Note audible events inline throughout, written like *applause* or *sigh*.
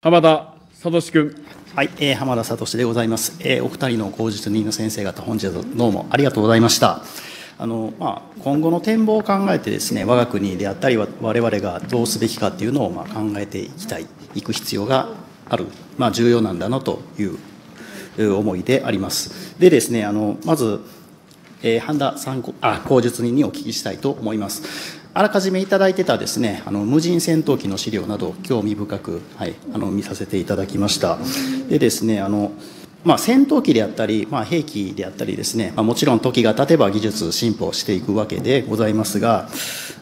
浜田聡君。はい、えー、浜田聡でございます。えー、お二人の口述人の先生方、本日はどうもありがとうございました。あのまあ、今後の展望を考えてですね、我が国であったり、我々がどうすべきかというのをまあ考えていきたい、いく必要がある、まあ、重要なんだなという思いであります。でですね、あのまず、えー、半田あ、口述人にお聞きしたいと思います。あらかじめいただいてたですねあの無人戦闘機の資料など興味深く、はい、あの見させていただきましたでですねあのまあ、戦闘機であったり、まあ、兵器であったりですね、まあ、もちろん時が経てば技術進歩していくわけでございますが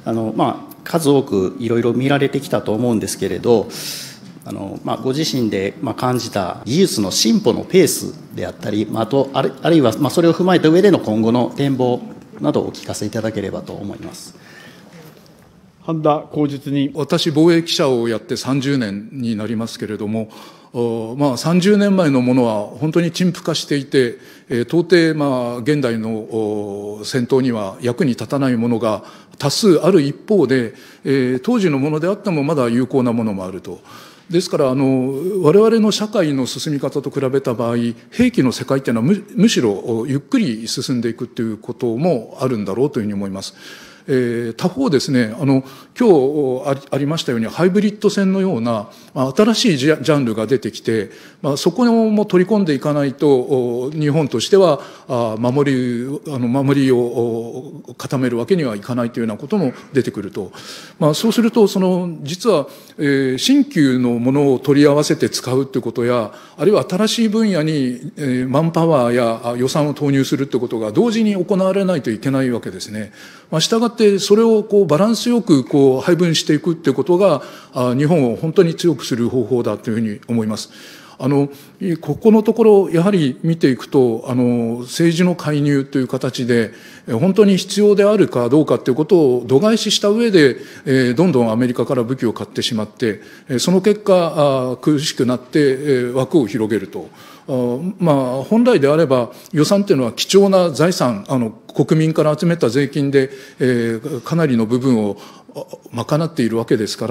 あの、まあ、数多くいろいろ見られてきたと思うんですけれどあの、まあ、ご自身で、ま感じた技術の進歩のペースであったり、まあ、あとあるあるいは、まそれを踏まえた上での今後の展望などをお聞かせいただければと思います。半田口実に私、防衛記者をやって30年になりますけれども、まあ、30年前のものは本当に陳腐化していて、え到底、まあ、現代の戦闘には役に立たないものが多数ある一方で、え当時のものであってもまだ有効なものもあると。ですからあの我々の社会の進み方と比べた場合兵器の世界っていうのはむむしろゆっくり進んでいくっていうこともあるんだろうというふうに思います。えー、他方ですね、あの、今日ありましたように、ハイブリッド戦のような、まあ、新しいジャンルが出てきて、まあ、そこも取り込んでいかないと、日本としては、あ守り、あの、守りを固めるわけにはいかないというようなことも出てくると。まあ、そうすると、その、実は、えー、新旧のものを取り合わせて使うということや、あるいは新しい分野に、えー、マンパワーや予算を投入するということが同時に行われないといけないわけですね。まあ、従っってそれをこうバランスよくこう配分していくっていうことが日本を本当に強くする方法だというふうに思います。あのここのところやはり見ていくとあの政治の介入という形で本当に必要であるかどうかということを度外視した上で、えー、どんどんアメリカから武器を買ってしまってその結果苦しくなって、えー、枠を広げると。まあ、本来であれば予算というのは貴重な財産あの国民から集めた税金で、えー、かなりの部分を賄っているわけですか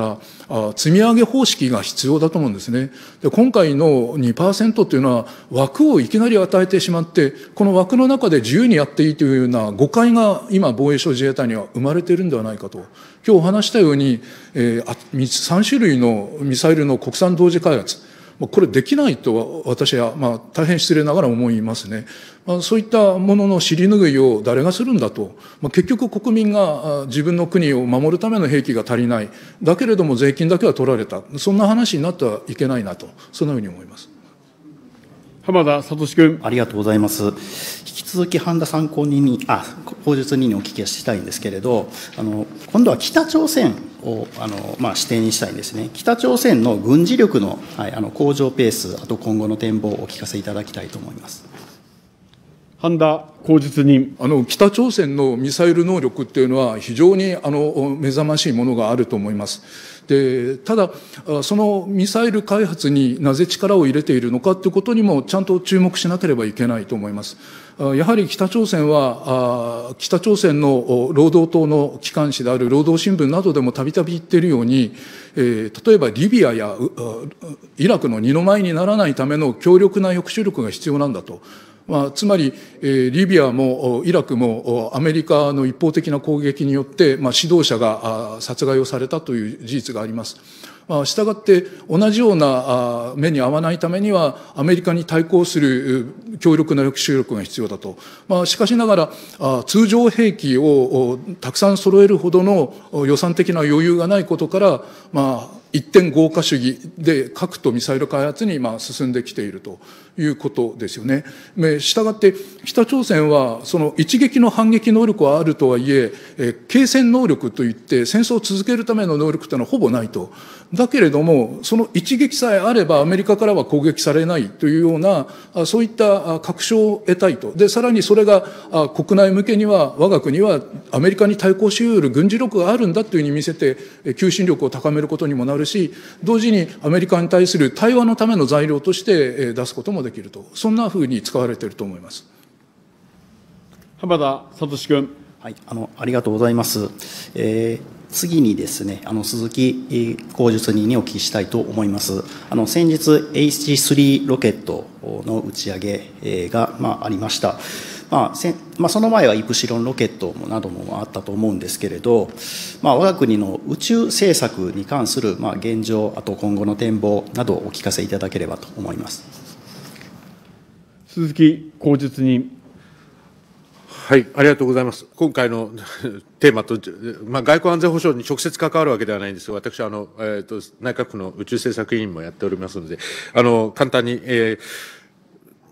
ら積み上げ方式が必要だと思うんですねで今回の2%というのは枠をいきなり与えてしまってこの枠の中で自由にやっていいというような誤解が今防衛省自衛隊には生まれているんではないかと今日お話したように、えー、3種類のミサイルの国産同時開発まあ、これできないと私は、まあ、大変失礼ながら思いますね。まあ、そういったものの尻拭いを誰がするんだと。まあ、結局国民が自分の国を守るための兵器が足りない。だけれども税金だけは取られた。そんな話になってはいけないなと、そのように思います。浜田聡君。ありがとうございます。引き続き半田参考人に、あ、法術人にお聞きしたいんですけれど、あの、今度は北朝鮮を、あの、まあ、指定にしたいんですね。北朝鮮の軍事力の、はい、あの、向上ペース、あと今後の展望をお聞かせいただきたいと思います。半田口実人あの北朝鮮のミサイル能力っていうのは、非常にあの目覚ましいものがあると思います。でただ、そのミサイル開発になぜ力を入れているのかということにも、ちゃんと注目しなければいけないと思います。やはり北朝鮮は、北朝鮮の労働党の機関紙である労働新聞などでもたびたび言っているように、例えばリビアやイラクの二の舞にならないための強力な抑止力が必要なんだと。まあ、つまり、えー、リビアもイラクもアメリカの一方的な攻撃によって、まあ、指導者が殺害をされたという事実があります。まあ、したがって同じような目に遭わないためにはアメリカに対抗する強力な抑止力が必要だと、まあ、しかしながら通常兵器をたくさん揃えるほどの予算的な余裕がないことから、まあ、一点豪華主義で核とミサイル開発に今進んできているということですよね。したがって北朝鮮はその一撃の反撃能力はあるとはいえ、継戦能力といって戦争を続けるための能力というのはほぼないと。だけれども、その一撃さえあればアメリカからは攻撃されないというような、そういった確証を得たいと。で、さらにそれが国内向けには、我が国はアメリカに対抗しうる軍事力があるんだというふうに見せて、求心力を高めることにもなるるし、同時にアメリカに対する対話のための材料として出すこともできると、そんなふうに使われていると思います。浜田聡君。はい、あの、ありがとうございます。えー次にですね、あの鈴木工術人にお聞きしたいと思います。あの先日 H3 ロケットの打ち上げが、まあ、ありました。まあ、せまあ、その前はイプシロンロケットなどもあったと思うんですけれど、まあ、我が国の宇宙政策に関する、まあ、現状、あと今後の展望などをお聞かせいただければと思います鈴木口述人。はい、ありがとうございます。今回の *laughs* テーマと、まあ、外交安全保障に直接関わるわけではないんですが、私はあの、えーと、と内閣府の宇宙政策委員もやっておりますので、あの簡単に、えー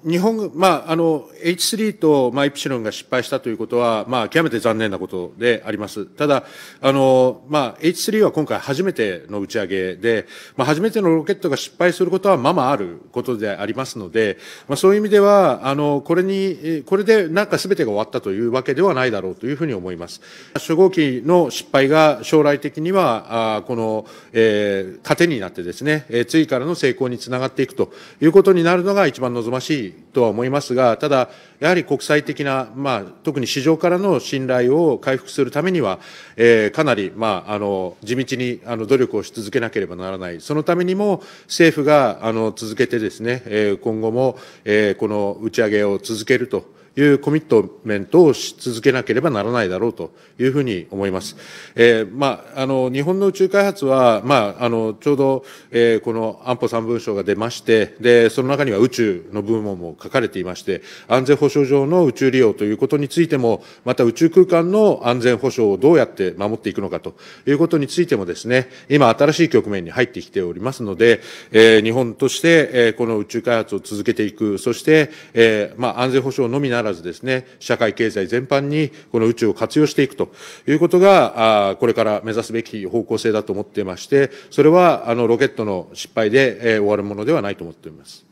日本、まあ、あの、H3 と、まあ、イプシロンが失敗したということは、まあ、極めて残念なことであります。ただ、あの、まあ、H3 は今回初めての打ち上げで、まあ、初めてのロケットが失敗することはままあることでありますので、まあ、そういう意味では、あの、これに、これでなんか全てが終わったというわけではないだろうというふうに思います。初号機の失敗が将来的には、あこの、えー、糧になってですね、えー、次からの成功につながっていくということになるのが一番望ましいとは思いますが、ただ、やはり国際的な、まあ、特に市場からの信頼を回復するためには、えー、かなり、まあ、あの、地道に、あの、努力をし続けなければならない。そのためにも、政府が、あの、続けてですね、えー、今後も、えー、この打ち上げを続けると。いうコミットメントをし続けなければならないだろうというふうに思います。えー、まあ、あの、日本の宇宙開発は、まあ、あの、ちょうど、えー、この安保三文書が出まして、で、その中には宇宙の部門も書かれていまして、安全保障上の宇宙利用ということについても、また宇宙空間の安全保障をどうやって守っていくのかということについてもですね、今新しい局面に入ってきておりますので、えー、日本として、えー、この宇宙開発を続けていく、そして、えー、まあ、安全保障のみならならずですね、社会経済全般にこの宇宙を活用していくということが、これから目指すべき方向性だと思っていまして、それはあのロケットの失敗で、え終わるものではないと思っております。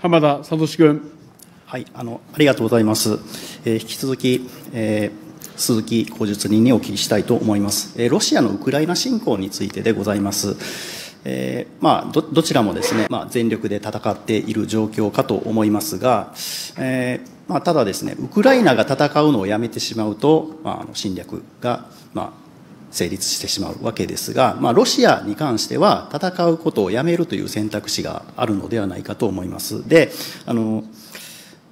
浜田聡君。はい、あの、ありがとうございます。えー、引き続き、えー鈴木口述人にお聞きしたいと思います。えロシアのウクライナ侵攻についてでございます。えー、まあど、どちらもですね、まあ、全力で戦っている状況かと思いますが、えー、まあ、ただですね、ウクライナが戦うのをやめてしまうと、まあ、の侵略が、まあ、成立してしまうわけですが、まあ、ロシアに関しては戦うことをやめるという選択肢があるのではないかと思います。で、あの、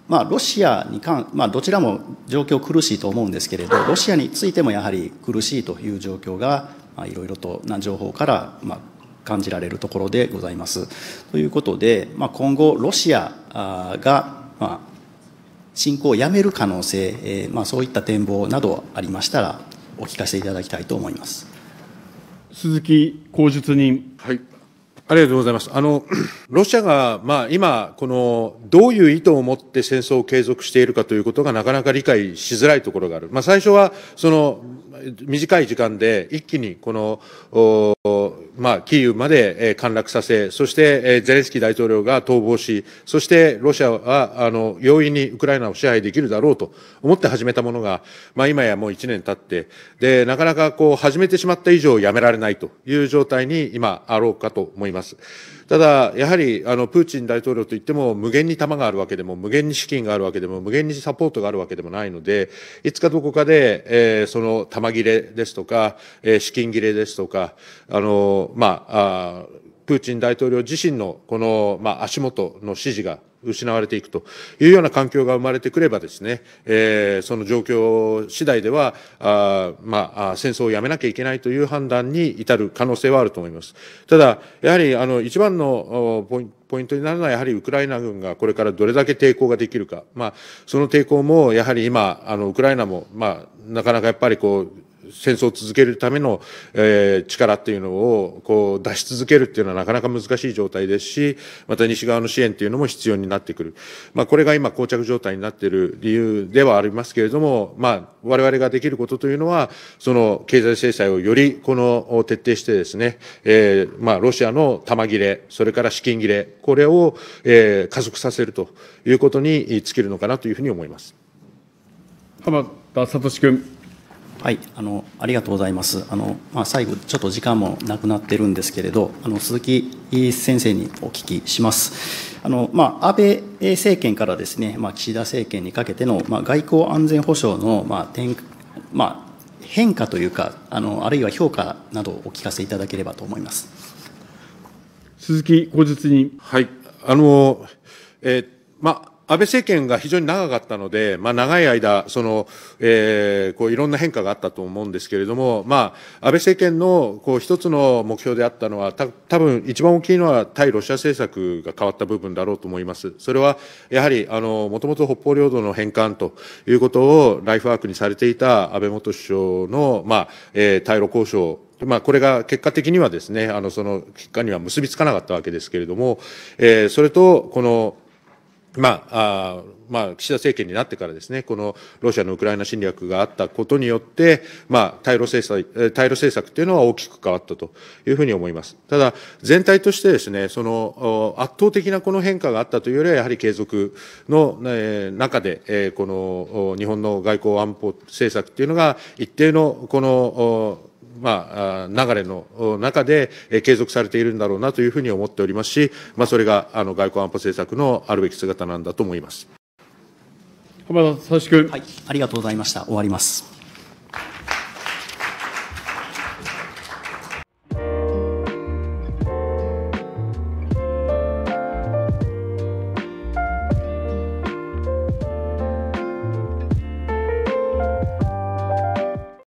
まあ、ロシアに関、まあ、どちらも状況苦しいと思うんですけれど、ロシアについてもやはり苦しいという状況が、まいろいろとな情報から、まあ、感じられるところでございます。ということで、まあ、今後、ロシアが、まあ、進行をやめる可能性、えー、まあ、そういった展望などありましたら、お聞かせいただきたいと思います鈴木口述人。はいありがとうございます。あの、*clears throat* ロシアが、まあ今、この、どういう意図を持って戦争を継続しているかということがなかなか理解しづらいところがある。まあ最初は、その、短い時間で一気にこの、まあ、キーウまで陥落させ、そしてゼレンスキー大統領が逃亡し、そしてロシアはあの容易にウクライナを支配できるだろうと思って始めたものが、まあ、今やもう1年経って、で、なかなかこう始めてしまった以上やめられないという状態に今あろうかと思います。ただ、やはりあのプーチン大統領といっても、無限に弾があるわけでも、無限に資金があるわけでも、無限にサポートがあるわけでもないので、いつかどこかで、えー、その弾切れですとか、えー、資金切れですとか、あのまああプーチン大統領自身のこの、ま足元の支持が失われていくというような環境が生まれてくればですね、えー、その状況次第では、あまあ、戦争をやめなきゃいけないという判断に至る可能性はあると思います。ただ、やはり、あの、一番のポイント、ポイントになるのは、やはりウクライナ軍がこれからどれだけ抵抗ができるか。まあ、その抵抗も、やはり今、あの、ウクライナも、まあ、なかなかやっぱりこう、戦争を続けるための、えー、力っていうのをこう出し続けるっていうのはなかなか難しい状態ですし、また西側の支援っていうのも必要になってくる。まあ、これが今、膠着状態になっている理由ではありますけれども、まあ、我々ができることというのは、その経済制裁をよりこの徹底してですね、えー、まあ、ロシアの弾切れ、それから資金切れ、これを、えー、加速させるということに尽きるのかなというふうに思います。浜田聡君。はい、あのありがとうございます。あのまあ、最後、ちょっと時間もなくなってるんですけれど、あの鈴木先生にお聞きします。あのまあ、安倍政権からですね、まあ、岸田政権にかけての、まあ、外交安全保障の、まあ転まあ、変化というかあの、あるいは評価などをお聞かせいただければと思います鈴木小実人。はいあのえーまあ安倍政権が非常に長かったので、まあ、長い間、その、えー、こう、いろんな変化があったと思うんですけれども、まあ、安倍政権の、こう、一つの目標であったのは、た、多分一番大きいのは、対ロシア政策が変わった部分だろうと思います。それは、やはり、あの、もともと北方領土の返還ということをライフワークにされていた安倍元首相の、まあ、えー、対ロ交渉まあ、これが結果的にはですね、あの、その結果には結びつかなかったわけですけれども、えー、それと、この、まあ、あまあ、岸田政権になってからですね、このロシアのウクライナ侵略があったことによって、まあ、対ロ制裁、対ロ政策というのは大きく変わったというふうに思います。ただ、全体としてですね、その圧倒的なこの変化があったというよりは、やはり継続の、え中で、えこの日本の外交安保政策というのが一定のこのまあ、流れの中で継続されているんだろうなというふうに思っておりますし、まあ、それがあの外交安保政策のあるべき姿なんだと思います。浜田聡君、はい、ありがとうございました。終わります。